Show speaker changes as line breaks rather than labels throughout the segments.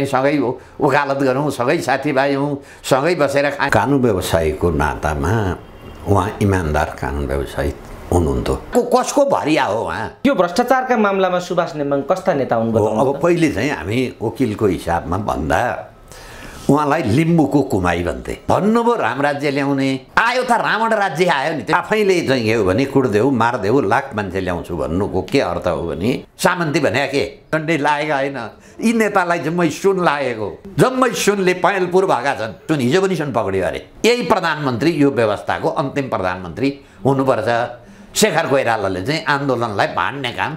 सँगै वकालत गरौँ सँगै साथीभाइ हौँ सँगै बसेर खा कानुन व्यवसायको नातामा उहाँ इमान्दार कानुन व्यवसायी हुनुहुन्थ्यो को कसको भरिया हो उहाँ त्यो भ्रष्टाचारका मामलामा सुभाष नेमाङ कस्ता नेता हुनुभयो अब पहिले चाहिँ हामी वकिलको हिसाबमा भन्दा उहाँलाई लिम्बूको कुमाई भन्थे भन्नुभयो राम राज्य ल्याउने आयो त रावण राज्य आयो नि आफैले चाहिँ हेऊ भने कुट्देऊ मारिदेऊ लाख मान्छे ल्याउँछु भन्नुको के अर्थ हो भने सामन्ती भने के झन्डै लागेको होइन यी नेतालाई जम्मै सुन लागेको जम्मै सुनले पहेँलपुर भएका छन् सुन हिजो पनि सुन पक्रियो अरे यही प्रधानमन्त्री यो व्यवस्थाको अन्तिम प्रधानमन्त्री हुनुपर्छ शेखर कोइरालाले चाहिँ आन्दोलनलाई भाँड्ने काम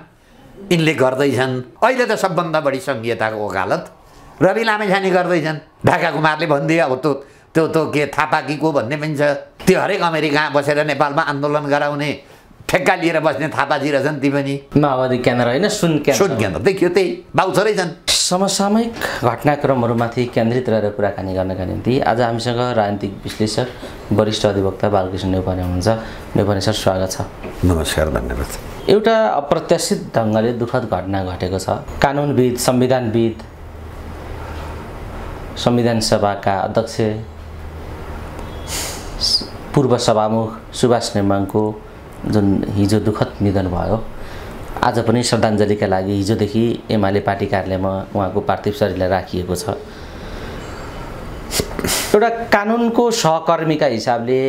यिनले गर्दैछन् अहिले त सबभन्दा बढी सङ्घीयताको वकालत रवि लामे छाने गर्दैछन् ढाका कुमारले भनिदियो अब त्यो त्यो त्यो के थापा कि को भन्ने पनि छ त्यो हरेक अमेरिका बसेर नेपालमा आन्दोलन गराउने ठेक्का लिएर बस्ने थापाजी रहेछन् ती
पनि माओवादी केन्द्र होइन सुन सुन केन्द्र देखियो त्यही बाउछरै छन् समसामयिक घटनाक्रमहरूमाथि केन्द्रित रहेर कुराकानी गर्नका निम्ति आज हामीसँग राजनीतिक विश्लेषक वरिष्ठ अधिवक्ता बालकृष्ण नेवानी हुनुहुन्छ नेवानी सर स्वागत छ नमस्कार धन्यवाद एउटा अप्रत्याशित ढङ्गले दुःखद घटना घटेको छ कानुनविद संविधानविद संविधान सभाका अध्यक्ष पूर्व सभामुख सुभाष नेमाङको जुन हिजो दुःखद निधन भयो आज पनि श्रद्धाञ्जलीका लागि हिजोदेखि एमाले पार्टी कार्यालयमा उहाँको पार्थिव शरीरलाई राखिएको छ एउटा कानुनको सहकर्मीका हिसाबले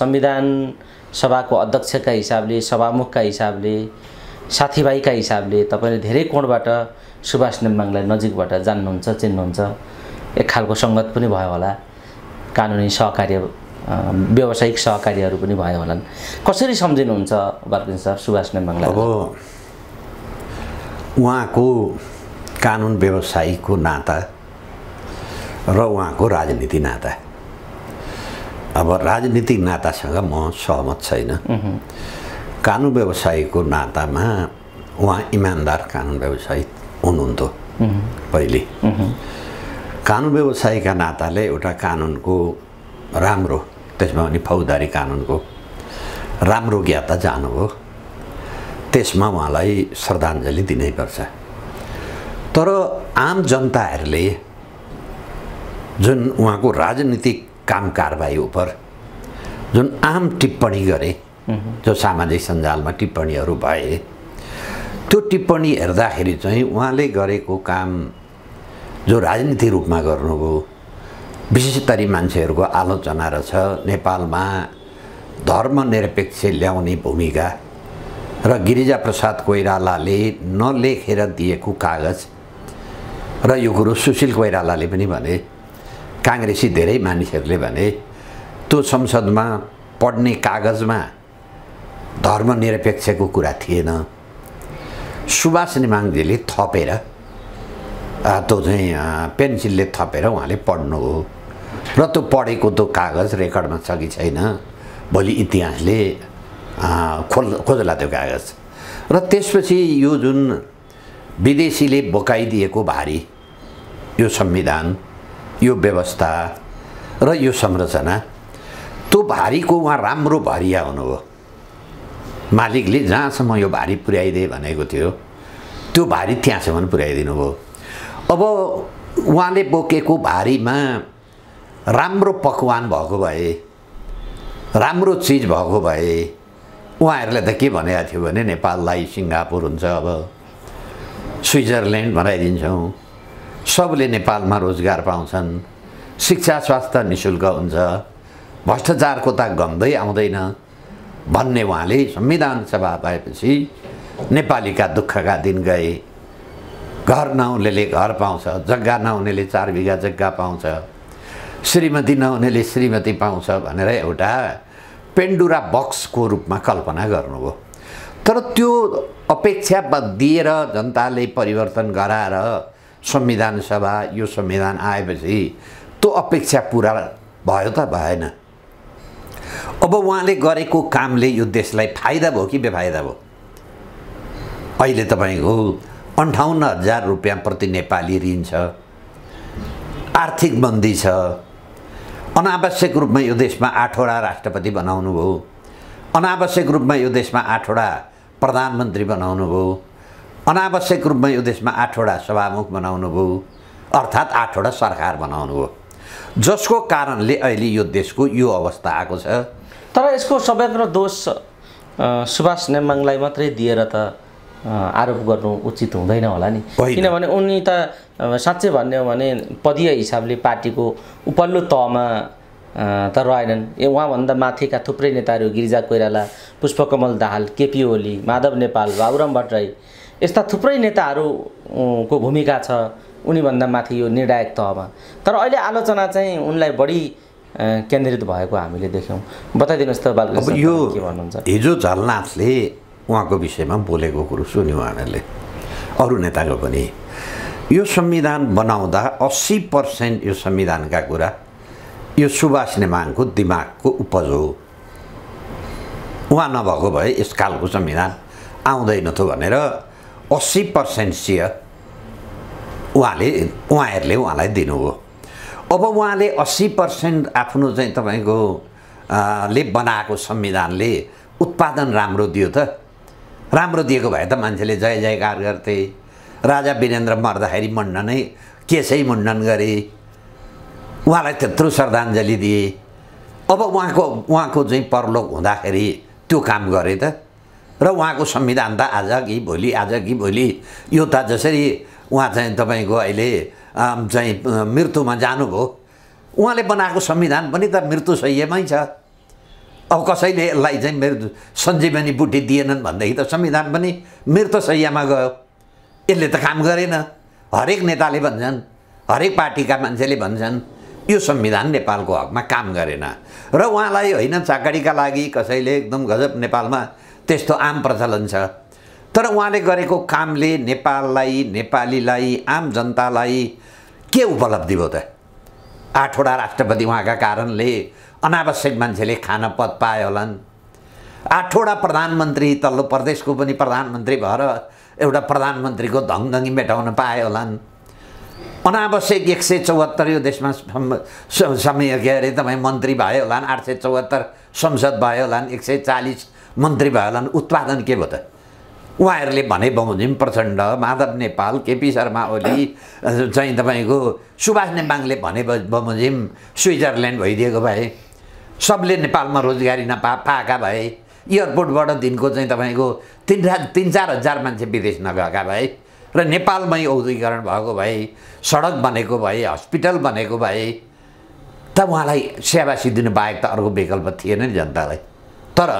संविधान सभाको अध्यक्षका हिसाबले सभामुखका हिसाबले साथीभाइका हिसाबले तपाईँले धेरै कोणबाट सुभाष नेम्बाङलाई नजिकबाट जान्नुहुन्छ चिन्नुहुन्छ एक खालको सङ्गत पनि भयो होला कानुनी सहकार्य व्यावसायिक सहकार्यहरू पनि भयो होला कसरी सम्झिनुहुन्छ बालकृष्ण सर सुभाष नेम्बाङलाई अब उहाँको कानुन व्यवसायीको
नाता र उहाँको राजनीति नाता अब राजनीतिक नातासँग म सहमत छैन कानुन व्यवसायीको नातामा उहाँ इमान्दार कानुन व्यवसायी हुनुहुन्थ्यो पहिले कानुन व्यवसायका नाताले एउटा कानुनको राम्रो त्यसमा पनि फौजदारी कानुनको राम्रो ज्ञाता जानुभयो त्यसमा उहाँलाई श्रद्धाञ्जली दिनैपर्छ तर आम जनताहरूले जुन उहाँको राजनीतिक काम कारबाही उप जुन आम टिप्पणी गरे जो सामाजिक सञ्जालमा टिप्पणीहरू भए त्यो टिप्पणी हेर्दाखेरि चाहिँ उहाँले गरेको काम जो राजनीति रूपमा गर्नुभयो विशेष गरी मान्छेहरूको आलोचना रहेछ नेपालमा धर्मनिरपेक्ष ल्याउने भूमिका र गिरिजाप्रसाद कोइरालाले नलेखेर दिएको कागज र यो कुरो सुशील कोइरालाले पनि भने काङ्ग्रेसी धेरै मानिसहरूले भने त्यो संसदमा पढ्ने कागजमा धर्मनिरपेक्षको कुरा थिएन सुभाष निमाङजीले थपेर त्यो चाहिँ पेन्सिलले थपेर उहाँले पढ्नु हो र त्यो पढेको त्यो कागज रेकर्डमा छ कि छैन भोलि इतिहासले खोल खोजला त्यो कागज र त्यसपछि यो जुन विदेशीले बोकाइदिएको भारी यो संविधान यो व्यवस्था र यो संरचना त्यो भारीको उहाँ राम्रो भरिया हुनुभयो मालिकले जहाँसम्म यो भारी पुर्याइदिए भनेको थियो त्यो भारी त्यहाँसम्म पुर्याइदिनु भयो अब उहाँले बोकेको भारीमा राम्रो पकवान भएको भए राम्रो चिज भएको भए उहाँहरूले त के भनेको थियो भने नेपाललाई सिङ्गापुर हुन्छ अब स्विजरल्यान्ड बनाइदिन्छौँ सबले नेपालमा रोजगार पाउँछन् शिक्षा स्वास्थ्य नि हुन्छ भ्रष्टाचारको त गन्धै आउँदैन भन्ने उहाँले संविधान सभा भएपछि नेपालीका दुःखका दिन गए घर नहुनेले घर पाउँछ जग्गा नहुनेले चार बिघा जग्गा पाउँछ श्रीमती नहुनेले श्रीमती पाउँछ भनेर एउटा पेन्डुरा बक्सको रूपमा कल्पना गर्नुभयो तर त्यो अपेक्षा दिएर जनताले परिवर्तन गराएर संविधान सभा यो संविधान आएपछि त्यो अपेक्षा पुरा भयो त भएन अब उहाँले गरेको कामले यो देशलाई फाइदा भयो कि बेफाइदा भयो अहिले तपाईँको अन्ठाउन्न हजार रुपियाँ प्रति नेपाली ऋण छ आर्थिक मन्दी छ अनावश्यक रूपमा यो देशमा आठवटा राष्ट्रपति बनाउनु भयो अनावश्यक रूपमा यो देशमा आठवटा प्रधानमन्त्री बनाउनु भयो अनावश्यक रूपमा यो देशमा आठवटा सभामुख बनाउनु भयो अर्थात् आठवटा सरकार बनाउनु भयो जसको कारणले अहिले यो देशको यो
अवस्था आएको छ तर यसको सबैग्र दोष सुभाष नेमाङलाई मात्रै दिएर त आरोप गर्नु उचित हुँदैन होला नि किनभने उनी त साँच्चै भन्ने हो भने पदीय हिसाबले पार्टीको उपल्लो तहमा त रहेनन् ए उहाँभन्दा माथिका थुप्रै नेताहरू गिरिजा कोइराला पुष्पकमल दाहाल केपी ओली माधव नेपाल बाबुराम भट्टराई यस्ता थुप्रै नेताहरूको भूमिका छ उनीभन्दा माथि यो निर्णायक तहमा तर अहिले आलोचना चाहिँ उनलाई बढी केन्द्रित भएको हामीले देख्यौँ बताइदिनुहोस् त बालकृष्ण यो के भन्नुहुन्छ हिजो
झलनाथले
उहाँको विषयमा
बोलेको कुरो सुन्यो उहाँहरूले अरू नेताको पनि यो संविधान बनाउँदा अस्सी पर्सेन्ट यो संविधानका कुरा यो सुभाष नेमाङको दिमागको उपज हो उहाँ नभएको भए यस खालको संविधान आउँदैनथ्यो भनेर अस्सी पर्सेन्ट सियर उहाँले उहाँहरूले उहाँलाई दिनुभयो अब उहाँले अस्सी पर्सेन्ट आफ्नो चाहिँ तपाईँको ले बनाएको संविधानले उत्पादन राम्रो दियो त राम्रो दिएको भए त मान्छेले जय जयकार गर्थे राजा वीरेन्द्र मर्दाखेरि मण्डनै केसै मुण्डन गरे उहाँलाई त्यत्रो श्रद्धाञ्जली दिए अब उहाँको उहाँको चाहिँ परलोक हुँदाखेरि त्यो काम गरे त र उहाँको संविधान त आज कि भोलि आज कि भोलि यो त जसरी उहाँ चाहिँ तपाईँको अहिले चाहिँ मृत्युमा जानुभयो उहाँले बनाएको संविधान पनि त मृत्यु शैयमै छ अब कसैले यसलाई चाहिँ मेरो सञ्जीवनी बुटी दिएनन् भनेदेखि त संविधान पनि मृत्यु शैयमा गयो यसले त काम गरेन हरेक नेताले भन्छन् हरेक पार्टीका मान्छेले भन्छन् यो संविधान नेपालको हकमा काम गरेन र उहाँलाई होइन चाकडीका लागि कसैले एकदम गजब नेपालमा त्यस्तो आम प्रचलन छ तर उहाँले गरेको कामले नेपाललाई नेपालीलाई आम जनतालाई के उपलब्धि भयो त आठवटा राष्ट्रपति उहाँका कारणले अनावश्यक मान्छेले खान पद पाए होलान् आठवटा प्रधानमन्त्री तल्लो प्रदेशको पनि प्रधानमन्त्री भएर एउटा प्रधानमन्त्रीको धङधङी मेटाउन पाए होलान् अनावश्यक एक सय चौहत्तर यो देशमा समय के अरे तपाईँ मन्त्री भयो होलान् आठ सय चौहत्तर संसद भयो होलान् एक सय चालिस मन्त्री भयो होलान् उत्पादन के भयो त उहाँहरूले भने बमोजिम प्रचण्ड माधव नेपाल केपी शर्मा ओली चाहिँ तपाईँको सुभाष नेपाङले भने बमोजिम स्विजरल्यान्ड भइदिएको भए सबले नेपालमा रोजगारी नपा पाएका भए एयरपोर्टबाट दिनको चाहिँ तपाईँको तिन तिन चार हजार मान्छे विदेश नगएका भए र नेपालमै औद्योगिकरण भएको भए सडक बनेको भए हस्पिटल बनेको भए त उहाँलाई सेवा सिद्धिनु बाहेक त अर्को विकल्प थिएन नि जनतालाई तर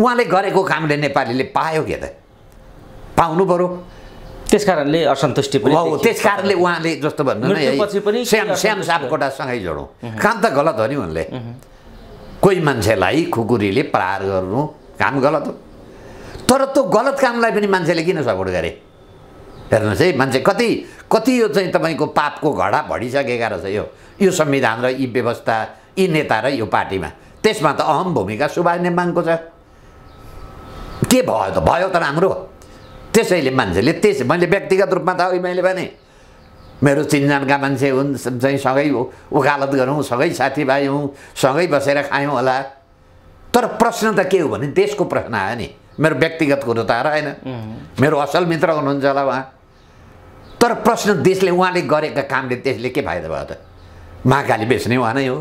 उहाँले गरेको कामले नेपालीले पायो के त पाउनु पऱ्यो त्यस कारणले असन्तुष्टि पनि हो त्यस कारणले उहाँले जस्तो भन्नु पनि श्याम श्याम सापकोटासँगै जोडौँ काम त गलत हो नि उनले कोही मान्छेलाई खुकुरीले प्रहार गर्नु काम गलत हो तर त्यो गलत कामलाई पनि मान्छेले किन सपोर्ट गरे हेर्नुहोस् है मान्छे कति कति यो चाहिँ तपाईँको पापको घडा भडिसकेका रहेछ यो यो संविधान र यी व्यवस्था यी नेता र यो पार्टीमा त्यसमा त अहम भूमिका सुभाष नेमाङको छ के भयो त भयो त राम्रो त्यसैले मान्छेले त्यस मैले व्यक्तिगत रूपमा त अघि मैले भने मेरो चिनजानका मान्छे हुन् चाहिँ सँगै उकालत गरौँ सँगै साथीभाइ हौँ सँगै बसेर खायौँ होला तर प्रश्न त के हो भने देशको प्रश्न आयो नि मेरो व्यक्तिगत कुरो त होइन मेरो असल मित्र हुनुहुन्छ होला उहाँ तर प्रश्न देशले उहाँले गरेका कामले देशले के फाइदा भयो त महाकाली बेच्ने उहाँ नै हो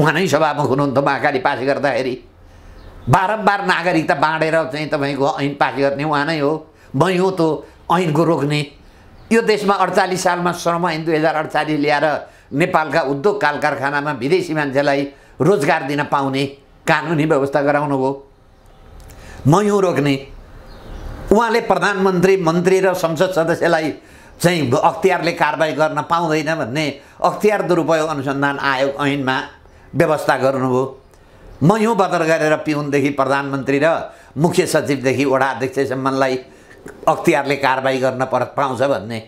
उहाँ नै सभामुख हुनुहुन्थ्यो महाकाली पास गर्दाखेरि बारम्बार नागरिकता बाँडेर चाहिँ तपाईँको ऐन पास गर्ने उहाँ नै हो मै हो त ऐनको रोक्ने यो देशमा अडचालिस सालमा श्रम ऐन दुई हजार अडचालिस ल्याएर नेपालका उद्योग काल कारखानामा विदेशी मान्छेलाई रोजगार दिन पाउने कानुनी व्यवस्था गराउनु भयो मयौँ रोक्ने उहाँले प्रधानमन्त्री मन्त्री र संसद सदस्यलाई चाहिँ अख्तियारले कारवाही गर्न पाउँदैन भन्ने अख्तियार दुरुपयोग अनुसन्धान आयोग ऐनमा व्यवस्था गर्नुभयो मयौँ बदर गरेर पिउनदेखि प्रधानमन्त्री र मुख्य सचिवदेखि वडा अध्यक्षसम्मलाई अख्तियारले कारवाही गर्न पर पाउँछ भन्ने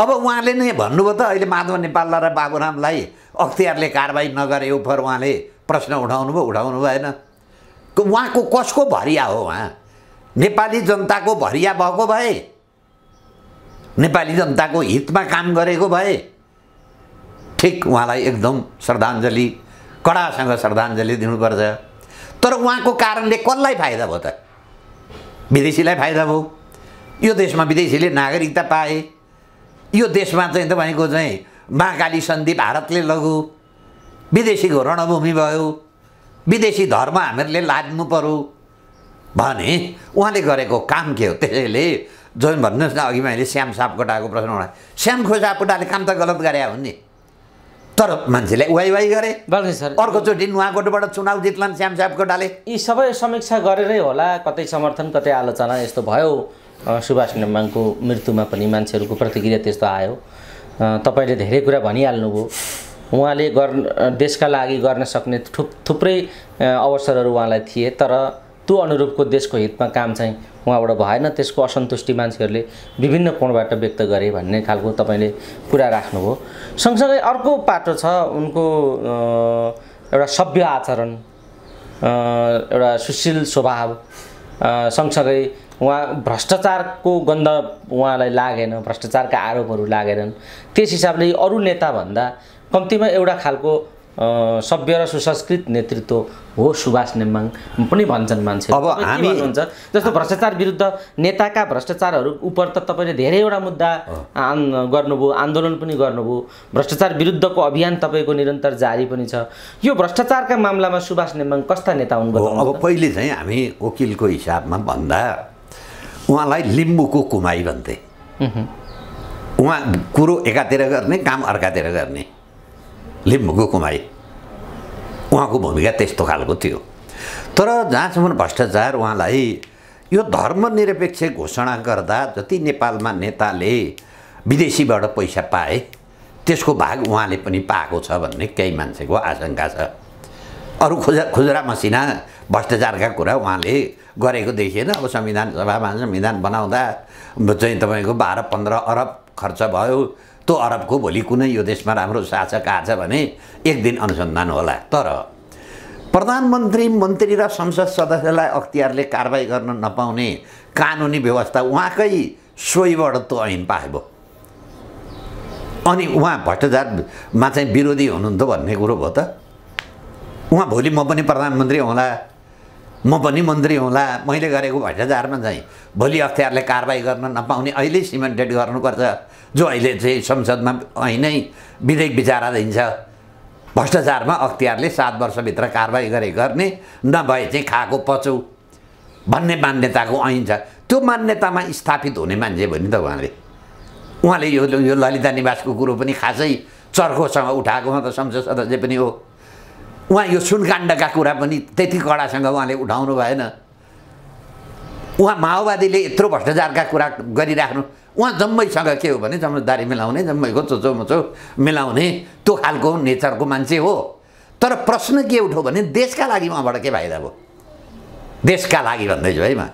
अब उहाँले नै भन्नुभयो त अहिले माधव नेपाललाई र बाबुरामलाई अख्तियारले कारवाही नगरे उपर उहाँले प्रश्न उठाउनु भयो उठाउनु भएन उहाँको कसको भरिया हो उहाँ नेपाली जनताको भरिया भएको भए नेपाली जनताको हितमा काम गरेको भए ठिक उहाँलाई एकदम श्रद्धाञ्जली कडासँग श्रद्धाञ्जली दिनुपर्छ तर उहाँको कारणले कसलाई फाइदा भयो त विदेशीलाई फाइदा भयो यो देशमा विदेशीले नागरिकता पाए यो देशमा चाहिँ तपाईँको चाहिँ महाकाली सन्धि भारतले लग्यो विदेशीको रणभूमि भयो विदेशी धर्म हामीहरूले लाग्नु पऱ्यो भने उहाँले गरेको काम के हो त्यसैले जुन भन्नुहोस् न अघि मैले श्याम सापकोटाको प्रश्न उठाएँ श्याम खोजापकोटाले काम त गलत गरे हो नि तर मान्छेले वाइ वाइ गरे सर अर्कोचोटि
नुवाकोटबाट चुनाव जित्लान् श्याम सापकोटाले यी सबै समीक्षा गरेरै होला कतै समर्थन कतै आलोचना यस्तो भयो सुभाष नेमाङको मृत्युमा पनि मान्छेहरूको प्रतिक्रिया त्यस्तो आयो तपाईँले धेरै कुरा भनिहाल्नुभयो उहाँले गर् देशका लागि गर्न सक्ने थुप थुप्रै अवसरहरू उहाँलाई थिए तर त्यो अनुरूपको देशको हितमा काम चाहिँ उहाँबाट भएन त्यसको असन्तुष्टि मान्छेहरूले विभिन्न कोणबाट व्यक्त गरे भन्ने खालको तपाईँले कुरा राख्नुभयो सँगसँगै अर्को पाटो छ उनको एउटा सभ्य आचरण एउटा सुशील स्वभाव सँगसँगै उहाँ भ्रष्टाचारको गन्ध उहाँलाई लागेन भ्रष्टाचारका आरोपहरू लागेनन् त्यस हिसाबले अरू नेताभन्दा कम्तीमा एउटा खालको सभ्य र सुसंस्कृत नेतृत्व हो सुभाष नेम्बाङ पनि भन्छन् मान्छे अब हामी हुन्छ जस्तो भ्रष्टाचार विरुद्ध नेताका भ्रष्टाचारहरू उप त तपाईँले धेरैवटा मुद्दा गर्नुभयो आन्दोलन पनि गर्नुभयो भ्रष्टाचार विरुद्धको अभियान तपाईँको निरन्तर जारी पनि छ यो भ्रष्टाचारका मामलामा सुभाष नेम्बाङ कस्ता नेता हुनुभयो अब पहिले चाहिँ हामी वकिलको हिसाबमा भन्दा
उहाँलाई लिम्बूको कुमाई भन्थे उहाँ कुरो एकातिर गर्ने काम अर्कातिर गर्ने लिम्बुको कुमाई उहाँको भूमिका त्यस्तो खालको थियो तर जहाँसम्म भ्रष्टाचार उहाँलाई यो धर्मनिरपेक्ष घोषणा गर्दा जति नेपालमा नेताले विदेशीबाट पैसा पाए त्यसको भाग उहाँले पनि पाएको छ भन्ने केही मान्छेको आशंका छ अरू खुजा खुजरा मसिना भ्रष्टाचारका कुरा उहाँले गरेको देखिएन अब संविधान सभामा संविधान बनाउँदा चाहिँ तपाईँको बाह्र पन्ध्र अरब खर्च भयो त्यो अरबको भोलि कुनै यो देशमा राम्रो शासक आज भने एक दिन अनुसन्धान होला तर प्रधानमन्त्री मन्त्री र संसद सदस्यलाई अख्तियारले कारवाही गर्न नपाउने कानुनी व्यवस्था उहाँकै सोहीबाट त्यो ऐन पाएको अनि उहाँ भ्रष्टाचारमा चाहिँ विरोधी हुनुहुन्थ्यो भन्ने कुरो भयो त उहाँ भोलि म पनि प्रधानमन्त्री होला म पनि मन्त्री हुँला मैले गरेको भ्रष्टाचारमा चाहिँ भोलि अख्तियारले कारवाही गर्न नपाउने अहिले सिमेन्टेड गर्नुपर्छ जो अहिले चाहिँ संसदमा नै विधेयक विचाराधीन छ भ्रष्टाचारमा अख्तियारले सात वर्षभित्र कारवाही गरे गर्ने नभए चाहिँ खाएको पचौ भन्ने मान्यताको ऐन छ त्यो मान्यतामा स्थापित हुने मान्छे भने त उहाँले उहाँले यो यो ललिता निवासको कुरो पनि खासै चर्खोसँग उठाएकोमा त संसद सदस्य पनि हो उहाँ यो सुनकाण्डका कुरा पनि त्यति कडासँग उहाँले उठाउनु भएन उहाँ माओवादीले यत्रो भ्रष्टाचारका कुरा गरिराख्नु उहाँ जम्मैसँग के हो भने जम्मदारी मिलाउने जम्मैको मुचो मिलाउने त्यो खालको नेचरको मान्छे हो तर प्रश्न के उठ्यो भने देशका लागि उहाँबाट के फाइदा भयो देशका लागि भन्दैछु है म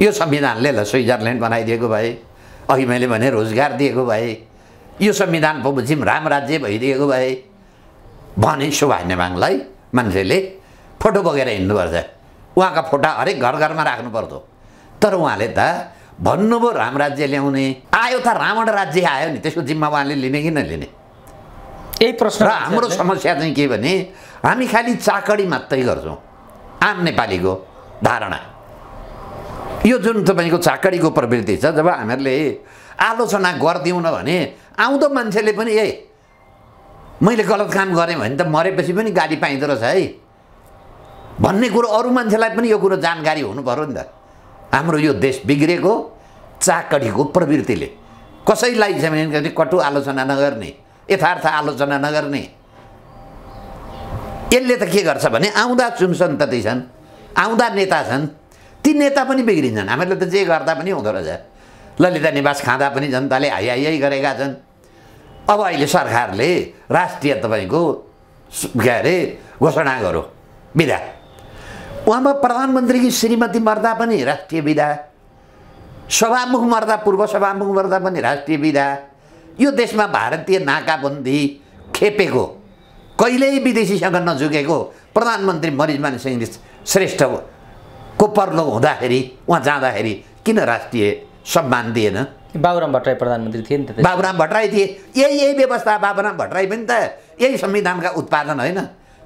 यो संविधानले ल स्विजरल्यान्ड बनाइदिएको भए अघि मैले भने रोजगार दिएको भए यो संविधान बमोजिम राम राज्य भइदिएको भए भनेसु भान्नेमाङलाई मान्छेले फोटो बगेर हिँड्नुपर्छ उहाँका फोटो हरेक घर घरमा राख्नु पर्थ्यो तर उहाँले त भन्नुभयो राम राज्य ल्याउने आयो त रावण राज्य आयो नि त्यसको जिम्मा उहाँले लिने कि नलिने यही प्रश्न र हाम्रो समस्या चाहिँ के भने हामी खालि चाकडी मात्रै गर्छौँ आम नेपालीको धारणा यो जुन तपाईँको चाकडीको प्रवृत्ति छ जब हामीहरूले आलोचना गरिदिउन भने आउँदो मान्छेले पनि ए मैले गलत काम गरेँ भने त मरेपछि पनि गाली पाइँदो रहेछ है भन्ने कुरो अरू मान्छेलाई पनि यो कुरो जानकारी हुनु पऱ्यो नि त हाम्रो यो देश बिग्रेको चाकडीको प्रवृत्तिले कसैलाई चाहिँ कटु आलोचना नगर्ने यथार्थ आलोचना नगर्ने यसले त के गर्छ भने आउँदा चुन सन्तति छन् आउँदा नेता छन् ती नेता पनि बिग्रिन्छन् हामीहरूले त जे गर्दा पनि हुँदो रहेछ ललिता निवास खाँदा पनि जनताले हाई गरेका छन् अब अहिले सरकारले राष्ट्रिय तपाईँको के अरे घोषणा गरो विधा उहाँमा प्रधानमन्त्रीकी श्रीमती मर्दा पनि राष्ट्रिय विधा सभामुख मर्दा पूर्व सभामुख मर्दा पनि राष्ट्रिय विधा यो देशमा भारतीय नाकाबन्दी खेपेको कहिल्यै विदेशीसँग नझुकेको प्रधानमन्त्री मरिजमान सिंह श्रेष्ठको पर्लो हुँदाखेरि उहाँ जाँदाखेरि किन राष्ट्रिय सम्मान दिएन बाबुराम भट्टराई प्रधानमन्त्री थिए नि त बाबुराम भट्टराई थिए यही यही व्यवस्था बाबुराम भट्टराई पनि त यही संविधानका उत्पादन होइन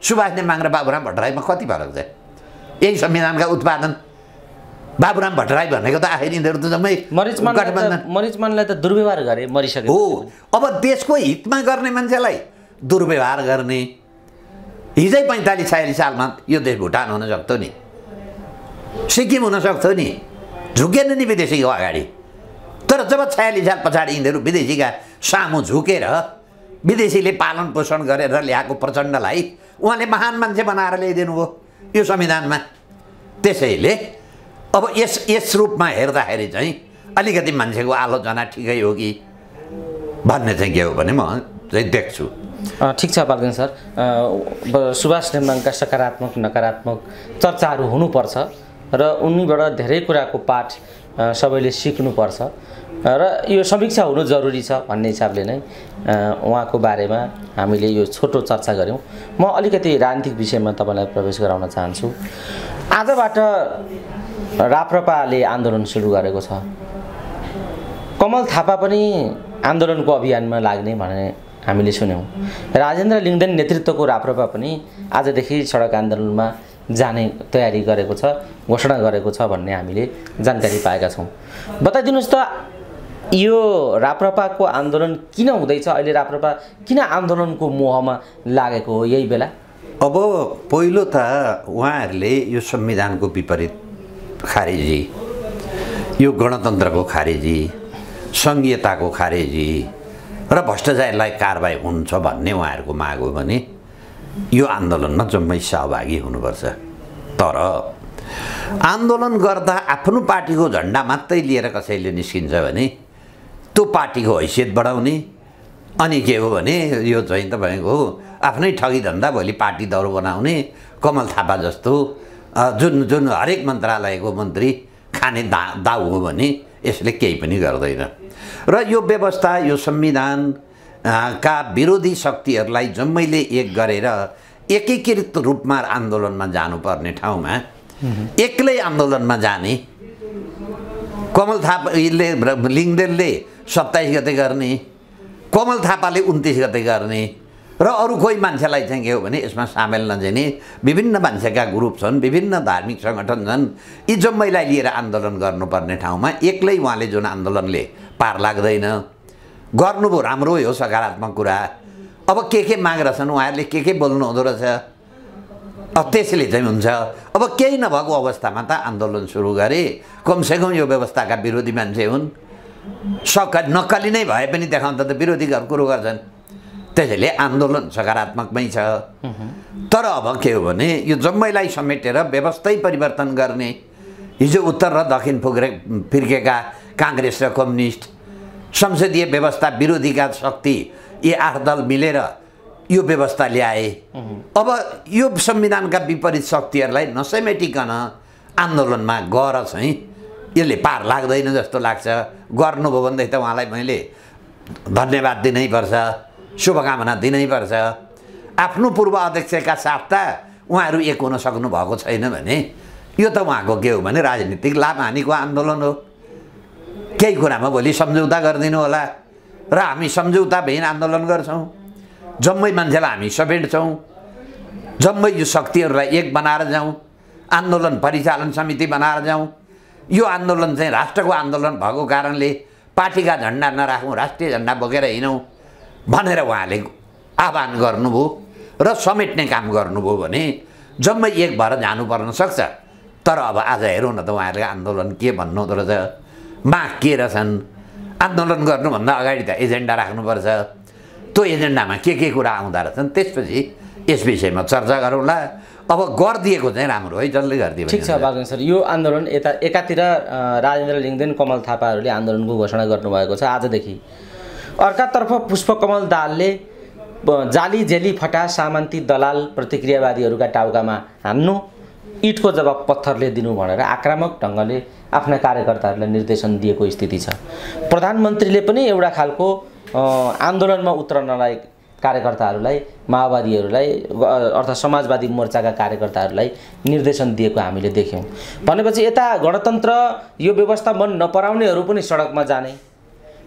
सुभाष नेमाङ र बाबुराम भट्टराईमा कति फरक छ यही संविधानका उत्पादन बाबुराम भट्टराई भनेको त आखिर यिनीहरू त जम्मै गठबन्धन
मरिचमानलाई त दुर्व्यवहार गरे मरिसके हो
अब देशको हितमा गर्ने मान्छेलाई दुर्व्यवहार गर्ने हिजै पैँतालिस छयालिस सालमा यो देश भुटान हुन सक्थ्यो नि सिक्किम हुनसक्थ्यो नि झुकेन नि विदेशी हो अगाडि तर जब छयालिस साल पछाडि यिनीहरू विदेशीका सामु झुकेर विदेशीले पालन पोषण गरेर ल्याएको प्रचण्डलाई उहाँले महान मान्छे बनाएर ल्याइदिनु भयो यो संविधानमा त्यसैले अब यस यस रूपमा हेर्दाखेरि चाहिँ अलिकति मान्छेको आलोचना ठिकै हो कि भन्ने चाहिँ के हो भने म चाहिँ देख्छु
ठिक छ पाल्देन सर सुभाष नेम्बाङका सकारात्मक नकारात्मक चर्चाहरू हुनुपर्छ र उनीबाट धेरै कुराको पाठ सबैले सिक्नुपर्छ र यो समीक्षा हुनु जरुरी छ भन्ने हिसाबले नै उहाँको बारेमा हामीले यो छोटो चर्चा गऱ्यौँ म अलिकति राजनीतिक विषयमा तपाईँलाई प्रवेश गराउन चाहन्छु आजबाट राप्रपाले आन्दोलन सुरु गरेको छ कमल थापा पनि आन्दोलनको अभियानमा लाग्ने भने हामीले सुन्यौँ राजेन्द्र लिङ्गदेन नेतृत्वको राप्रपा पनि आजदेखि सडक आन्दोलनमा जाने तयारी गरेको छ घोषणा गरेको छ भन्ने हामीले जानकारी पाएका छौँ बताइदिनुहोस् त यो राप्रपाको आन्दोलन किन हुँदैछ अहिले राप्रपा किन आन्दोलनको मोहमा लागेको हो यही बेला अब
पहिलो त उहाँहरूले यो संविधानको विपरीत खारेजी यो गणतन्त्रको खारेजी सङ्घीयताको खारेजी र भ्रष्टाचारलाई कारवाही हुन्छ भन्ने उहाँहरूको माग हो भने यो आन्दोलनमा जम्मै सहभागी हुनुपर्छ तर आन्दोलन गर्दा आफ्नो पार्टीको झन्डा मात्रै लिएर कसैले निस्किन्छ भने त्यो पार्टीको हैसियत बढाउने अनि के हो भने यो चाहिँ तपाईँको आफ्नै ठगी धन्दा भोलि पार्टी दौर बनाउने कमल थापा जस्तो जुन जुन हरेक मन्त्रालयको मन्त्री खाने दा दाउ हो भने यसले केही पनि गर्दैन र यो व्यवस्था यो संविधान का विरोधी शक्तिहरूलाई जम्मैले एक गरेर एकीकृत रूपमा आन्दोलनमा जानुपर्ने ठाउँमा एक्लै आन्दोलनमा जाने कमल थापाले लिङ्गदेनले सत्ताइस गते गर्ने कमल थापाले उन्तिस गते गर्ने र अरू कोही मान्छेलाई चाहिँ के हो भने यसमा सामेल नजिने विभिन्न मान्छेका ग्रुप छन् विभिन्न धार्मिक सङ्गठन छन् यी जम्मैलाई लिएर आन्दोलन गर्नुपर्ने ठाउँमा एक्लै उहाँले जुन आन्दोलनले पार लाग्दैन गर्नुभयो राम्रो हो सकारात्मक कुरा अब के के माग रहेछन् उहाँहरूले के के बोल्नु हुँदो रहेछ त्यसले चाहिँ हुन्छ अब केही नभएको अवस्थामा त आन्दोलन सुरु गरे कमसेकम यो व्यवस्थाका विरोधी मान्छे हुन् सक नक्कली नै भए पनि देखाउँदा त विरोधी घर कुरो गर्छन् त्यसैले आन्दोलन सकारात्मकमै छ तर अब के हो भने यो जम्मैलाई समेटेर व्यवस्थै परिवर्तन गर्ने हिजो उत्तर र दक्षिण फुक्रे फिर्केका काङ्ग्रेस र कम्युनिस्ट संसदीय व्यवस्था विरोधीका शक्ति यी आठ दल मिलेर यो व्यवस्था ल्याए अब यो संविधानका विपरीत शक्तिहरूलाई नसमेटिकन आन्दोलनमा गएर चाहिँ यसले पार लाग्दैन जस्तो लाग्छ गर्नुभयो भनेदेखि त उहाँलाई मैले धन्यवाद दिनैपर्छ शुभकामना दिनैपर्छ आफ्नो पूर्व अध्यक्षका साथ त उहाँहरू एक हुन सक्नु भएको छैन भने यो त उहाँको के हो भने राजनीतिक लाभ हानिको आन्दोलन हो केही कुरामा भोलि सम्झौता गरिदिनु होला र हामी सम्झौताविहीन आन्दोलन गर्छौँ जम्मै मान्छेलाई हामी सपेट्छौँ जम्मै यो शक्तिहरूलाई एक बनाएर जाउँ आन्दोलन परिचालन समिति बनाएर जाउँ यो आन्दोलन चाहिँ राष्ट्रको आन्दोलन भएको कारणले पार्टीका झन्डा नराखौँ राष्ट्रिय झन्डा बोकेर हिँडौँ भनेर उहाँले आह्वान गर्नुभयो र समेट्ने काम गर्नुभयो भने जम्मै एक भएर जानुपर्न सक्छ तर अब आज हेरौँ न त उहाँहरूको आन्दोलन के भन्नु हुँदो रहेछ माग के रहेछन् आन्दोलन गर्नुभन्दा अगाडि त एजेन्डा राख्नुपर्छ त्यो एजेन्डामा के के कुरा आउँदो रहेछन् त्यसपछि यस विषयमा चर्चा गरौँला
अब गरिदिएको चाहिँ राम्रो है जसले गरिदियो ठिक छ बागन सर यो आन्दोलन यता एकातिर राजेन्द्र लिङ्गदेन कमल थापाहरूले आन्दोलनको घोषणा गर्नुभएको छ आजदेखि अर्कातर्फ पुष्पकमल दालले जाली जेली फटा सामन्ती दलाल प्रतिक्रियावादीहरूका टाउकामा हान्नु इटको जवाब पत्थरले दिनु भनेर आक्रामक ढङ्गले आफ्ना कार्यकर्ताहरूलाई निर्देशन दिएको स्थिति छ प्रधानमन्त्रीले पनि एउटा खालको आन्दोलनमा उत्रनलाई कार्यकर्ताहरूलाई माओवादीहरूलाई अर्थात् समाजवादी मोर्चाका कार्यकर्ताहरूलाई निर्देशन दिएको हामीले देख्यौँ भनेपछि यता गणतन्त्र यो व्यवस्था मन नपराउनेहरू पनि सडकमा जाने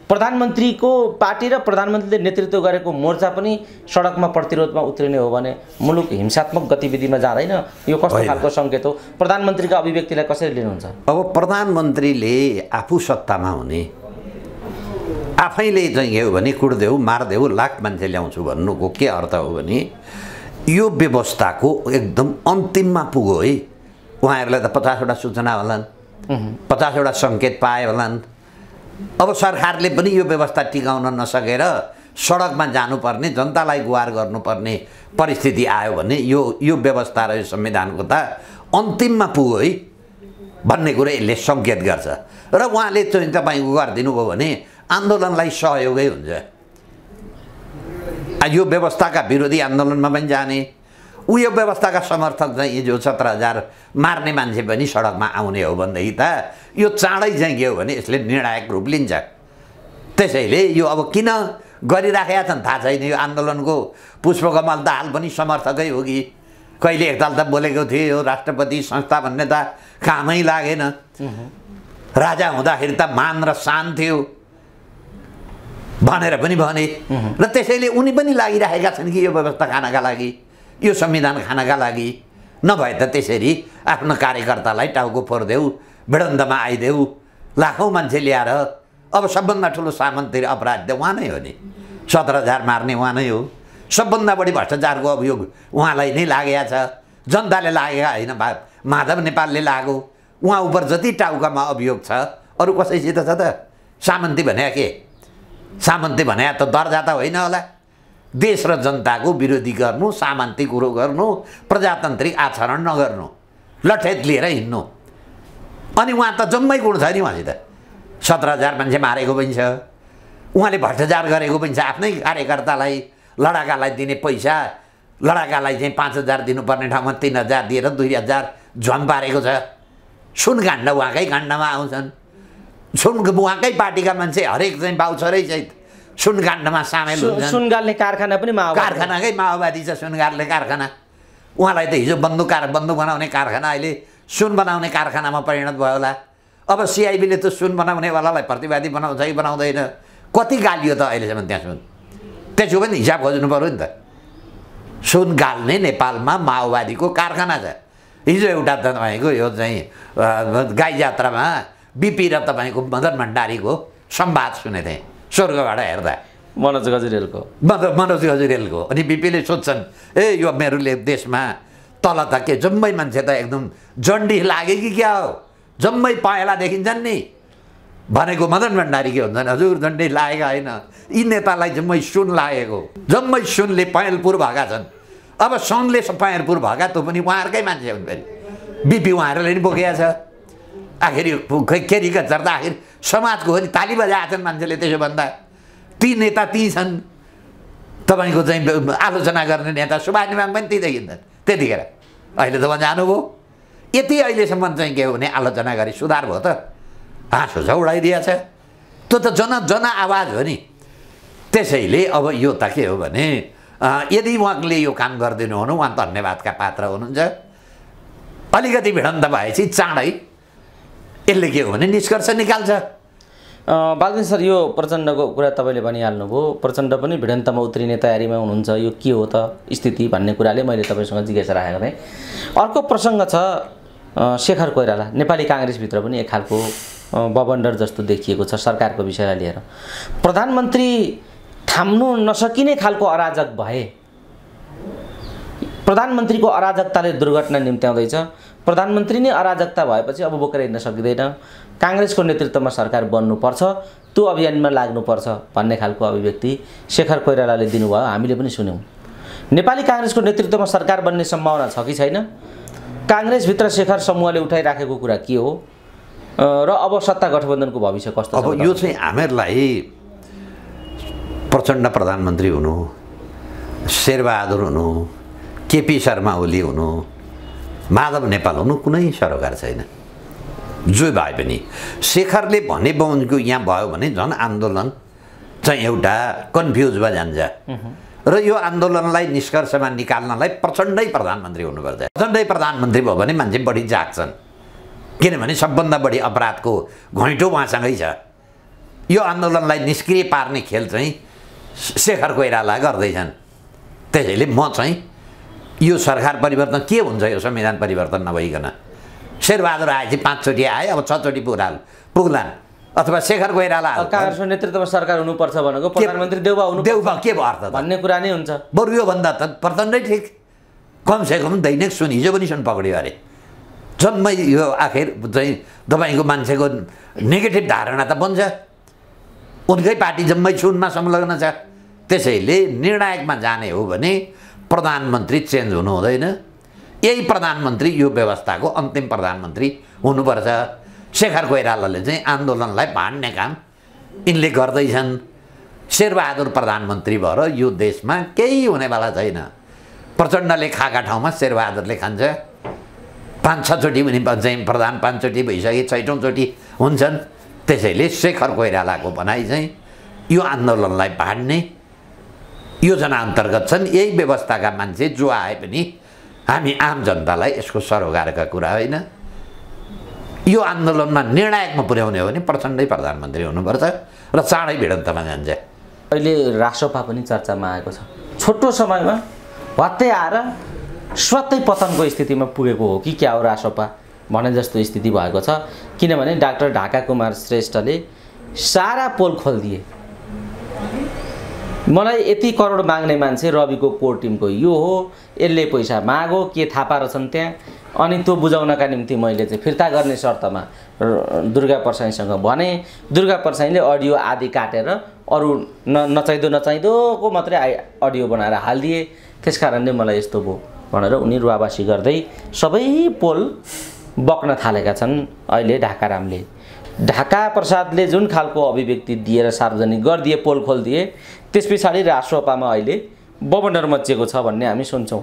प्रधानमन्त्रीको पार्टी र प्रधानमन्त्रीले नेतृत्व गरेको मोर्चा पनि सडकमा प्रतिरोधमा उत्रिने हो भने मुलुक हिंसात्मक गतिविधिमा जाँदैन यो कस्तो खालको सङ्केत हो प्रधानमन्त्रीका अभिव्यक्तिलाई कसरी लिनुहुन्छ
अब प्रधानमन्त्रीले आफू सत्तामा हुने आफैले चाहिँ हो भने कुट्देऊ मारिदेऊ लाख मान्छे ल्याउँछु भन्नुको के अर्थ हो भने यो व्यवस्थाको एकदम अन्तिममा पुग्यो है उहाँहरूलाई त पचासवटा सूचना होलान् पचासवटा सङ्केत पाए होलान् अब सरकारले पनि यो व्यवस्था टिकाउन नसकेर सडकमा जानुपर्ने जनतालाई गुहार गर्नुपर्ने परिस्थिति आयो भने यो यो व्यवस्था र यो संविधानको त अन्तिममा पुग्यो है भन्ने कुरो यसले सङ्केत गर्छ र उहाँले चाहिँ तपाईँको भयो भने आन्दोलनलाई सहयोगै हुन्छ यो व्यवस्थाका विरोधी आन्दोलनमा पनि जाने ऊ यो व्यवस्थाका समर्थक चाहिँ हिजो सत्र हजार मार्ने मान्छे पनि सडकमा आउने हो भनेदेखि त यो चाँडै चाहिँ के हो भने यसले निर्णायक रूप लिन्छ त्यसैले यो अब किन गरिराखेका छन् थाहा छैन यो आन्दोलनको पुष्पकमल दाहाल पनि समर्थकै हो कि कहिले एकताल त बोलेको थियो यो राष्ट्रपति संस्था भन्ने त कामै लागेन राजा हुँदाखेरि त मान र शान थियो भनेर पनि भने र त्यसैले उनी पनि लागिरहेका छन् कि यो व्यवस्था खानका लागि यो संविधान खानका लागि नभए त त्यसरी आफ्नो कार्यकर्तालाई टाउको फोर्देऊ भिडन्तमा आइदेऊ लाखौँ मान्छे ल्याएर अब सबभन्दा ठुलो सामानतिर अपराध त उहाँ नै हो नि सत्र हजार मार्ने उहाँ नै हो सबभन्दा बढी भ्रष्टाचारको अभियोग उहाँलाई नै लागेको छ जनताले लागेका होइन भा माधव नेपालले लागो उहाँ उप जति टाउकामा अभियोग छ अरू कसैसित छ त सामन्ती भने के सामन्ती भने त दर्जा त होइन होला देश र जनताको विरोधी गर्नु सामन्ती कुरो गर्नु प्रजातान्त्रिक आचरण नगर्नु लठेत लिएर हिँड्नु अनि उहाँ त जम्मै गुण छ नि उहाँसित सत्र हजार मान्छे मारेको पनि छ उहाँले भ्रष्टाचार गरेको पनि छ आफ्नै कार्यकर्तालाई लडाकालाई दिने पैसा लडाकालाई चाहिँ पाँच हजार दिनुपर्ने ठाउँमा तिन हजार दिएर दुई हजार झन पारेको छ सुन काण्ड उहाँकै काण्डमा आउँछन् सुन उहाँकै पार्टीका मान्छे हरेक चाहिँ बाउछरै चाहिँ सुनकाण्डमा सामेल हुन्छ सुनगाल्ने कारखाना पनि कारखानाकै माओवादी छ सुनगाल्ने कारखाना उहाँलाई त हिजो बन्दुक कार बन्दुक बनाउने कारखाना अहिले सुन बनाउने कारखानामा परिणत भयो होला अब सिआइबीले त सुन बनाउनेवालालाई प्रतिवादी बनाउँछ कि बनाउँदैन कति गालियो त अहिलेसम्म त्यहाँ सुन त्यसो पनि हिसाब खोज्नु पऱ्यो नि त सुन गाल्ने नेपालमा माओवादीको कारखाना छ हिजो एउटा त तपाईँको यो चाहिँ गाई जात्रामा बिपी र तपाईँको मदन भण्डारीको संवाद सुनेको थिएँ स्वर्गबाट हेर्दा मनोज गजुरेलको मद मनोज गजुरेलको अनि बिपीले सोध्छन् ए यो मेरोले देशमा तल त के जम्मै मान्छे त एकदम जन्डी लाग्यो कि क्या हो जम्मै पाएला देखिन्छन् नि भनेको मदन भण्डारी के हुन्छन् हजुर झन्डै लागेका होइन यी नेतालाई जम्मै सुन लागेको जम्मै सुनले पहेँलपुर भएका छन् अब सुनले पहेँलपुर भएका त पनि उहाँहरूकै मान्छे हुन् फेरि बिपी उहाँहरूले नि बोकेका छ खै खेरिका झर्दा आखिर समाजको हो नि ताली बजाएको छन् मान्छेले त्यसो भन्दा ती नेता ती छन् तपाईँको चाहिँ आलोचना गर्ने नेता सुभाष निमाङ पनि ती देखिन्छन् त्यतिखेर अहिले त म जानुभयो यति अहिलेसम्म चाहिँ के हो भने आलोचना गरी सुधार भयो त हाँसो छ उडाइदिएछ त्यो त जन जन आवाज हो नि त्यसैले अब यो त के हो भने यदि उहाँले यो काम गरिदिनु हुनु उहाँ धन्यवादका पात्र हुनुहुन्छ
अलिकति भिडन्त भएपछि चाँडै यसले के हो भने निष्कर्ष निकाल्छ बालकृष्ण सर यो प्रचण्डको कुरा तपाईँले भनिहाल्नुभयो प्रचण्ड पनि भिडन्तमा उत्रिने तयारीमा हुनुहुन्छ यो के हो त स्थिति भन्ने कुराले मैले तपाईँसँग जिज्ञासा राखेको थिएँ अर्को प्रसङ्ग छ शेखर कोइराला नेपाली काङ्ग्रेसभित्र पनि एक खालको बबन्डर जस्तो देखिएको छ सरकारको विषयलाई लिएर प्रधानमन्त्री थाम्नु नसकिने खालको अराजक भए प्रधानमन्त्रीको अराजकताले दुर्घटना निम्त्याउँदैछ प्रधानमन्त्री नै अराजकता भएपछि अब बोकेर हिँड्न सकिँदैन काङ्ग्रेसको नेतृत्वमा सरकार बन्नुपर्छ त्यो अभियानमा लाग्नुपर्छ भन्ने खालको अभिव्यक्ति शेखर कोइरालाले दिनुभयो हामीले पनि सुन्यौँ नेपाली काङ्ग्रेसको नेतृत्वमा सरकार बन्ने सम्भावना छ कि छैन काङ्ग्रेसभित्र शेखर समूहले उठाइराखेको कुरा के हो र अब सत्ता गठबन्धनको भविष्य कस्तो अब यो चाहिँ हामीहरूलाई प्रचण्ड
प्रधानमन्त्री हुनु शेरबहादुर हुनु केपी शर्मा ओली हुनु माधव नेपाल हुनु कुनै सरोकार छैन जो भए पनि शेखरले भने बाउको यहाँ भयो भने झन् आन्दोलन चाहिँ एउटा कन्फ्युजमा जान्छ र यो आन्दोलनलाई निष्कर्षमा निकाल्नलाई प्रचण्डै प्रधानमन्त्री हुनुपर्छ प्रचण्डै प्रधानमन्त्री भयो भने मान्छे बढी जाग्छन् किनभने सबभन्दा बढी अपराधको घैँटो उहाँसँगै छ यो आन्दोलनलाई निष्क्रिय पार्ने खेल चाहिँ शेखर कोइराला गर्दैछन् त्यसैले म चाहिँ यो सरकार परिवर्तन के हुन्छ यो संविधान परिवर्तन नभइकन शेरबहादुर आएपछि पाँचचोटि आए अब छचोटि पुग्ला
पुग्लान् अथवा शेखर कोइराला काङ्ग्रेसको नेतृत्वमा सरकार हुनुपर्छ भनेको प्रधानमन्त्री देउबा हुनु देउबा के भयो अर्थ भन्ने कुरा नै हुन्छ बरु योभन्दा त प्रचण्डै ठिक कमसे कम दैनिक सुन
हिजो पनि सुन पक्रियो अरे जम्मै यो आखिर चाहिँ तपाईँको मान्छेको नेगेटिभ धारणा त बन्छ उनकै पार्टी जम्मै सुनमा संलग्न छ त्यसैले निर्णायकमा जाने हो भने प्रधानमन्त्री चेन्ज हुनु हुँदैन यही प्रधानमन्त्री यो व्यवस्थाको अन्तिम प्रधानमन्त्री हुनुपर्छ शेखर कोइरालाले चाहिँ आन्दोलनलाई भाँड्ने काम यिनले गर्दैछन् शेरबहादुर प्रधानमन्त्री भएर यो देशमा केही हुनेवाला छैन प्रचण्डले खाएका ठाउँमा शेरबहादुरले खान्छ पाँच छचोटि पनि चाहिँ प्रधान पाँचचोटि भइसके छैटौँचोटि हुन्छन् त्यसैले शेखर कोइरालाको भनाइ चाहिँ यो आन्दोलनलाई भाँड्ने योजना अन्तर्गत छन् यही व्यवस्थाका मान्छे जो आए पनि हामी आम जनतालाई यसको सरोकारका कुरा होइन यो आन्दोलनमा निर्णायकमा पुर्याउने हो
भने प्रचण्डै प्रधानमन्त्री हुनुपर्छ र चाँडै भिडन्तमा जान्छ अहिले रासोपा पनि चर्चामा आएको छ छोटो समयमा वात्तै आएर स्वतै पतनको स्थितिमा पुगेको हो कि क्या हो रासोपा भने जस्तो स्थिति भएको छ किनभने डाक्टर ढाका कुमार श्रेष्ठले सारा पोल खोलिदिए मलाई यति करोड माग्ने मान्छे रविको कोर टिमको यो हो यसले पैसा मागो के थापा रहेछन् त्यहाँ अनि त्यो बुझाउनका निम्ति मैले चाहिँ फिर्ता गर्ने शर्तमा दुर्गा परसाईसँग भने दुर्गा परसाईले अडियो आदि काटेर अरू न नचाहिँदो नचाहिँदोको मात्रै आइ अडियो बनाएर हालिदिए त्यस कारणले मलाई यस्तो भयो भनेर उनी रुवाबासी गर्दै सबै पोल बक्न थालेका छन् अहिले ढाकारामले ढाका प्रसादले जुन खालको अभिव्यक्ति दिएर सार्वजनिक गरिदिए पोल खोलिदिए त्यस पछाडि रासोपामा अहिले बबन्डर मचिएको छ भन्ने हामी सुन्छौँ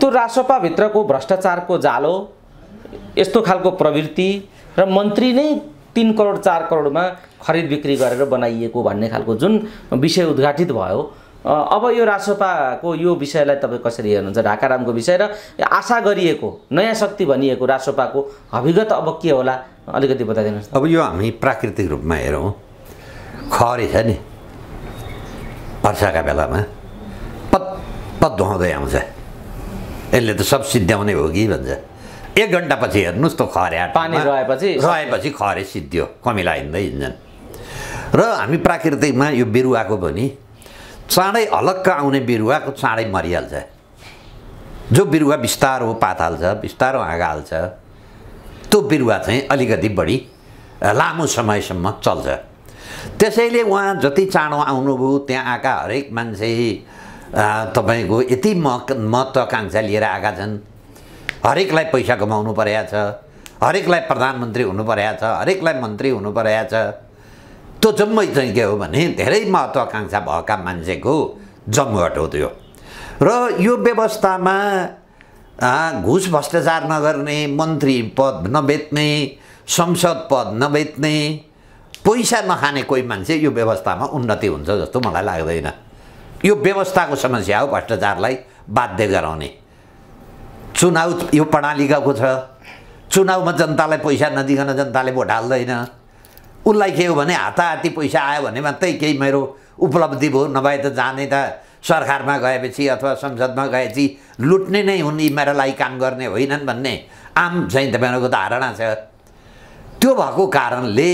त्यो रासोपाभित्रको भ्रष्टाचारको जालो यस्तो खालको प्रवृत्ति र मन्त्री नै तिन करोड चार करोडमा खरिद बिक्री गरेर बनाइएको भन्ने खालको जुन विषय उद्घाटित भयो अब यो रासोपाको यो विषयलाई तपाईँ कसरी हेर्नुहुन्छ ढाकारामको विषय र आशा गरिएको नयाँ शक्ति भनिएको रासोपाको हविगत अब के होला अलिकति बताइदिनुहोस् अब यो हामी
प्राकृतिक रूपमा हेरौँ खरे छ नि वर्षाका बेलामा पत् पत् धुवाउँदै आउँछ यसले त सब सिद्ध्याउने हो कि भन्छ एक घन्टापछि हेर्नुहोस् त खरे पानी रहेपछि रहेपछि खरे सिद्धियो कमिला हिँड्दै हिँड्छन् र हामी प्राकृतिकमा यो बिरुवाको पनि चाँडै हलक्क आउने बिरुवाको चाँडै मरिहाल्छ जो बिरुवा बिस्तारो पात हाल्छ बिस्तारो हाँगा हाल्छ त्यो बिरुवा चाहिँ अलिकति बढी लामो समयसम्म चल्छ त्यसैले उहाँ जति चाँडो आउनुभयो त्यहाँ आएका हरेक मान्छे तपाईँको यति म महत्त्वकाङ्क्षा लिएर आएका छन् हरेकलाई पैसा कमाउनु परेको छ हरेकलाई प्रधानमन्त्री हुनु परेको छ हरेकलाई मन्त्री हुनु परेको छ त्यो जम्मै चाहिँ के हो भने धेरै महत्त्वाकाङ्क्षा भएका मान्छेको जमघट हो त्यो र यो व्यवस्थामा घुस भ्रष्टाचार नगर्ने मन्त्री पद नबेच्ने संसद पद नबेच्ने पैसा नखाने कोही मान्छे यो व्यवस्थामा उन्नति हुन्छ जस्तो मलाई लाग्दैन यो व्यवस्थाको समस्या हो भ्रष्टाचारलाई बाध्य गराउने चुनाव यो प्रणालीकाको छ चुनावमा जनतालाई पैसा नदिकन जनताले भोट हाल्दैन उसलाई के हो भने हाताहाती पैसा आयो भने मात्रै केही मेरो उपलब्धि भयो नभए त जाने त सरकारमा गएपछि अथवा संसदमा गएपछि लुट्ने नै हुन् यी मेरा लागि काम गर्ने होइनन् भन्ने आम चाहिँ तपाईँहरूको धारणा छ त्यो भएको कारणले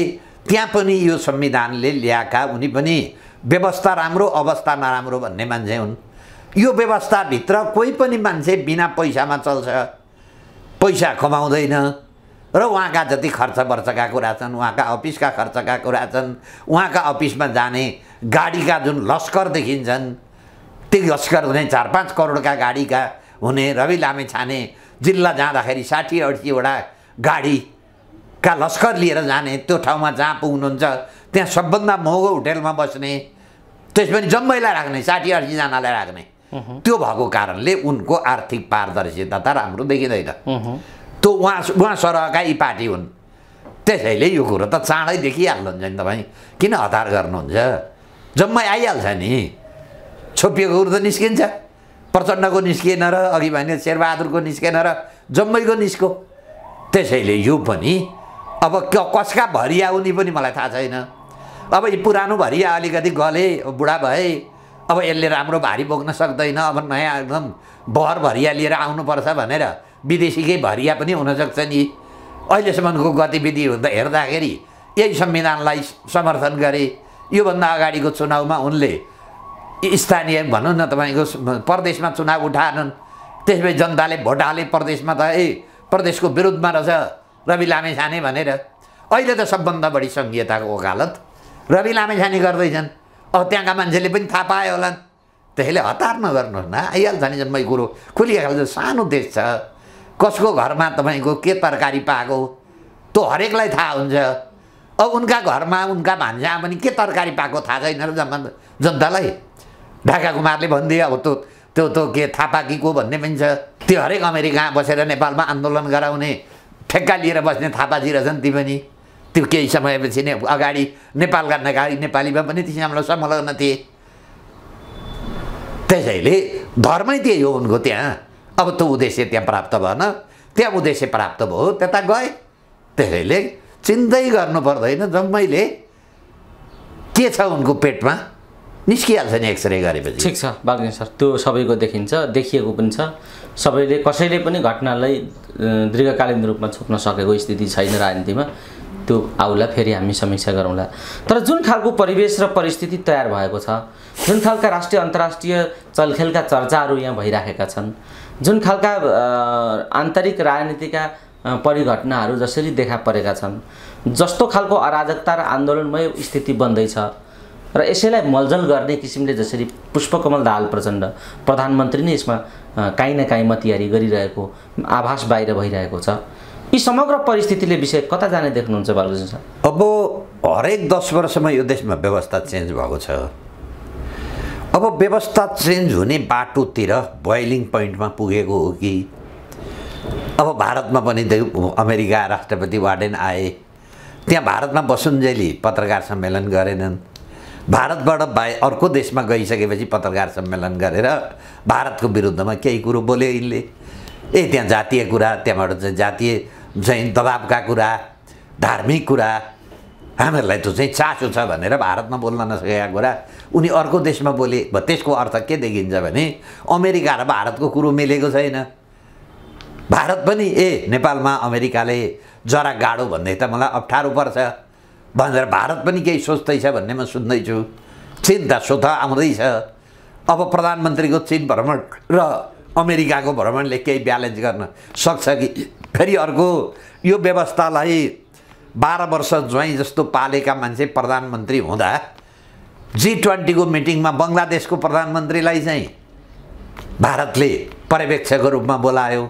त्यहाँ पनि यो संविधानले ल्याएका उनी पनि व्यवस्था राम्रो अवस्था नराम्रो भन्ने मान्छे हुन् यो व्यवस्थाभित्र कोही पनि मान्छे बिना पैसामा चल्छ पैसा कमाउँदैन र उहाँका जति खर्च वर्चका कुरा छन् उहाँका अफिसका खर्चका कुरा छन् उहाँका अफिसमा जाने गाडीका जुन लस्कर देखिन्छन् ती लस्कर हुने चार पाँच करोडका गाडीका हुने रवि लामे छाने जिल्ला जाँदाखेरि साठी अठीवटा गाडीका लस्कर लिएर जाने त्यो ठाउँमा जहाँ पुग्नुहुन्छ त्यहाँ सबभन्दा महँगो होटेलमा बस्ने त्यस पनि जम्मैलाई राख्ने साठी असीजनालाई राख्ने त्यो भएको कारणले उनको आर्थिक पारदर्शिता त राम्रो देखिँदैन त्यो उहाँ उहाँ सरहका पार्टी हुन् त्यसैले यो कुरो त चाँडै देखिहाल्नुहुन्छ नि तपाईँ किन हतार गर्नुहुन्छ जम्मै आइहाल्छ नि छोपिएको कुरो त निस्किन्छ प्रचण्डको निस्किएन र अघि भने शेरबहादुरको निस्केन र जम्मैको निस्को त्यसैले यो पनि अब क कसका भरिया उनी पनि मलाई थाहा छैन अब यी पुरानो भरिया अलिकति गले बुढा भए अब यसले राम्रो भारी बोक्न सक्दैन अब नयाँ एकदम बहर भरिया लिएर आउनुपर्छ भनेर विदेशीकै भरिया पनि हुनसक्छ नि अहिलेसम्मको गतिविधि हुँदा हेर्दाखेरि यही संविधानलाई समर्थन गरे योभन्दा अगाडिको चुनावमा उनले स्थानीय भनौँ न तपाईँको प्रदेशमा चुनाव उठाएनन् त्यसपछि जनताले भोट हाले प्रदेशमा त ए प्रदेशको विरुद्धमा रहेछ रवि लामे लामेछाने भनेर अहिले त सबभन्दा बढी सङ्घीयताको वकालत रवि लामेछाने गर्दैछन् अब त्यहाँका मान्छेले पनि थाहा पायो होलान् त्यसैले हतार नगर्नुहोस् न आइहाल्छ नि जम्मै कुरो खुलिहाल्छ सानो देश छ कसको घरमा तपाईँको के तरकारी पाएको त्यो हरेकलाई थाहा हुन्छ अब उनका घरमा उनका भान्जा पनि के तरकारी पाएको थाहा छैन र जम्मा जनतालाई ढाका कुमारले भनिदियो अब त्यो त्यो त्यो के थापा कि भन्ने पनि छ त्यो हरेक अमेरिका बसेर नेपालमा आन्दोलन गराउने ठेक्का लिएर बस्ने थापाजी रहेछन् ती पनि त्यो केही समयपछि नै अगाडि नेपालका अगाडि नेपालीमा पनि हाम्रो संलग्न थिए त्यसैले धर्मै त्यही हो उनको त्यहाँ अब त्यो उद्देश्य त्यहाँ प्राप्त भएन त्यहाँ उद्देश्य प्राप्त भयो त्यता गए त्यसैले चिन्दै गर्नु पर्दैन
जम्मैले के छ उनको पेटमा निस्किहाल्छ नि एक्सरे गरेपछि ठिक छ बाग्ने सर त्यो सबैको देखिन्छ देखिएको पनि छ सबैले कसैले पनि घटनालाई दीर्घकालीन रूपमा छोप्न सकेको स्थिति छैन राजनीतिमा त्यो आउला फेरि हामी समीक्षा गरौँला तर जुन खालको परिवेश र परिस्थिति तयार भएको छ जुन खालका राष्ट्रिय अन्तर्राष्ट्रिय चलखेलका चर्चाहरू यहाँ भइराखेका छन् जुन खालका आन्तरिक राजनीतिका परिघटनाहरू जसरी देखा परेका छन् जस्तो खालको अराजकता र आन्दोलनमय स्थिति बन्दैछ र यसैलाई मलजल गर्ने किसिमले जसरी पुष्पकमल दाहाल प्रचण्ड प्रधानमन्त्री नै यसमा काहीँ न काहीँ मतियारी गरिरहेको आभास बाहिर भइरहेको छ यी समग्र परिस्थितिले विषय कता जाने देख्नुहुन्छ बालकृष्ण सर अब हरेक दस वर्षमा यो देशमा व्यवस्था चेन्ज भएको छ अब
व्यवस्था चेन्ज हुने बाटोतिर बोइलिङ पोइन्टमा पुगेको हो कि अब भारतमा पनि अमेरिका राष्ट्रपति वार्डेन आए त्यहाँ भारतमा बसुन्जेली पत्रकार सम्मेलन गरेनन् भारतबाट बा अर्को देशमा गइसकेपछि पत्रकार सम्मेलन गरेर भारतको विरुद्धमा केही कुरो बोल्यो यिनले ए त्यहाँ जातीय कुरा त्यहाँबाट चाहिँ जातीय चाहिँ दबावका कुरा धार्मिक कुरा हामीहरूलाई त चाहिँ चासो छ भनेर भारतमा बोल्न नसकेका कुरा उनी अर्को देशमा बोले त्यसको अर्थ के देखिन्छ भने अमेरिका र भारतको कुरो मिलेको छैन भारत पनि ए नेपालमा अमेरिकाले जरा गाडो भन्दै त मलाई अप्ठ्यारो पर्छ भनेर भारत पनि केही सोच्दैछ भन्ने म सुन्दैछु चिन त स्वत आउँदैछ अब प्रधानमन्त्रीको चिन भ्रमण र अमेरिकाको भ्रमणले केही ब्यालेन्स गर्न सक्छ कि फेरि अर्को यो व्यवस्थालाई बाह्र वर्ष ज्वाइँ जस्तो पालेका मान्छे प्रधानमन्त्री हुँदा जी ट्वेन्टीको मिटिङमा बङ्गलादेशको प्रधानमन्त्रीलाई चाहिँ भारतले पर्यवेक्षकको रूपमा बोलायो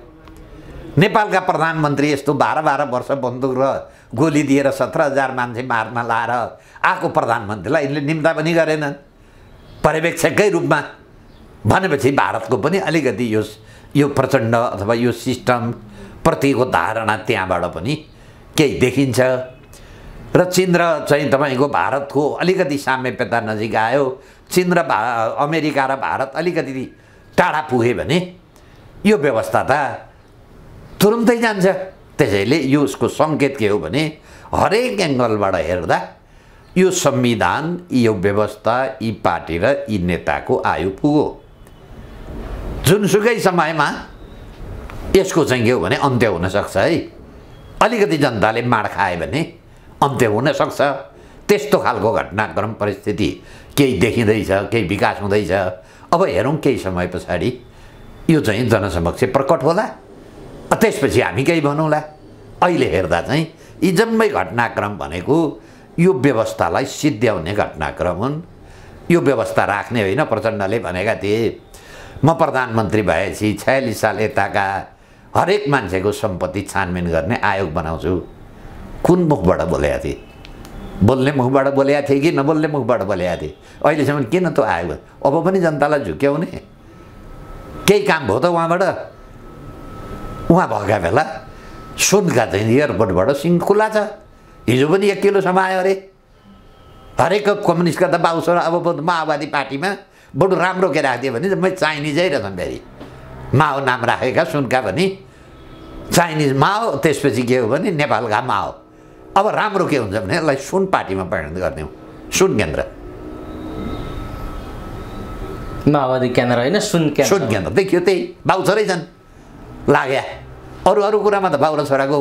नेपालका प्रधानमन्त्री यस्तो बाह्र बाह्र वर्ष बन्दुक र गोली दिएर सत्र हजार मान्छे मार्न लाएर आएको प्रधानमन्त्रीलाई यिनले निम्ता पनि गरेनन् पर्यवेक्षकै रूपमा भनेपछि भारतको पनि अलिकति यो यो प्रचण्ड अथवा यो सिस्टमप्रतिको धारणा त्यहाँबाट पनि केही देखिन्छ र चिन र चाहिँ तपाईँको भारतको अलिकति साम्यप्यता नजिक आयो चिन र भा अमेरिका र भारत अलिकति टाढा पुगे भने यो व्यवस्था त तुरुन्तै जान्छ त्यसैले यो उसको सङ्केत के हो भने हरेक एङ्गलबाट हेर्दा यो संविधान यो व्यवस्था यी पार्टी र यी नेताको आयु पुगो जुनसुकै समयमा यसको चाहिँ के हो भने अन्त्य हुनसक्छ है अलिकति जनताले माड खायो भने अन्त्य हुनसक्छ त्यस्तो खालको घटनाक्रम परिस्थिति केही देखिँदैछ केही विकास हुँदैछ अब हेरौँ केही समय पछाडि यो चाहिँ जनसमक्ष प्रकट होला त्यसपछि हामी केही भनौँला अहिले हेर्दा चाहिँ यी जम्मै घटनाक्रम भनेको यो व्यवस्थालाई सिद्ध्याउने घटनाक्रम हुन् यो व्यवस्था राख्ने होइन प्रचण्डले भनेका थिए म प्रधानमन्त्री भएपछि छयालिस साल यताका हरेक मान्छेको सम्पत्ति छानबिन गर्ने आयोग बनाउँछु कुन मुखबाट बोलेका थिए बोल्ने मुखबाट बोलेका थिए कि नबोल्ने मुखबाट बोलेका थिए अहिलेसम्म किन त्यो आयोग अब पनि जनतालाई झुक्याउने केही काम भयो त उहाँबाट उहाँ भएका बेला सुनका चाहिँ एयरपोर्टबाट सिङ खुल्ला छ हिजो पनि एक किलोसम्म आयो अरे हरेक कम्युनिस्टका त बाबुस अब माओवादी पार्टीमा बडो राम्रो के राखिदियो भने म चाइनिजै रहेछन् फेरि माओ नाम राखेका सुनका भने चाइनिजमा हो त्यसपछि के हो भने नेपालका माओ अब राम्रो के हुन्छ भने यसलाई सुन पार्टीमा परिणत गरिदिउँ सुन केन्द्र माओवादी केन्द्र होइन सुन केन्द्र सुन केन्द्र देखियो त्यही बाउ छोरै छन् लाग्या अरू अरू कुरामा त बाउ र छोराको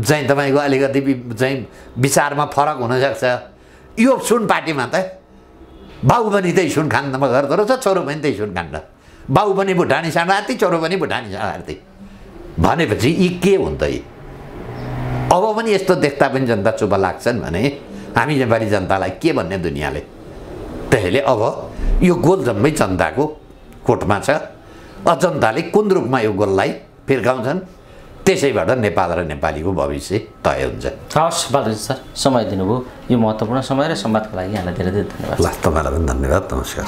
चाहिँ तपाईँको अलिकति चाहिँ विचारमा फरक हुनसक्छ यो सुन पार्टीमा त बाउ पनि त्यही सुन खान्दमा गर्दो रहेछ छोरो पनि त्यही सुन खान्द बाउ पनि भुटानी साँडार्थी छोरो छोरो पनि भुटानी सानो भनेपछि यी के हुन्छ यी अब पनि यस्तो देख्दा पनि जनता चुप लाग्छन् भने हामी नेपाली जनतालाई के भन्ने दुनियाँले त्यसैले अब यो गोल जम्मै जनताको कोटमा छ जनताले कुन रूपमा यो गोललाई फिर्काउँछन्
त्यसैबाट नेपाल र नेपालीको भविष्य तय हुन्छ हवस् बालजी सर समय दिनुभयो यो महत्त्वपूर्ण समय र संवादको लागि यहाँलाई धेरै धेरै धन्यवाद ल तपाईँलाई पनि धन्यवाद नमस्कार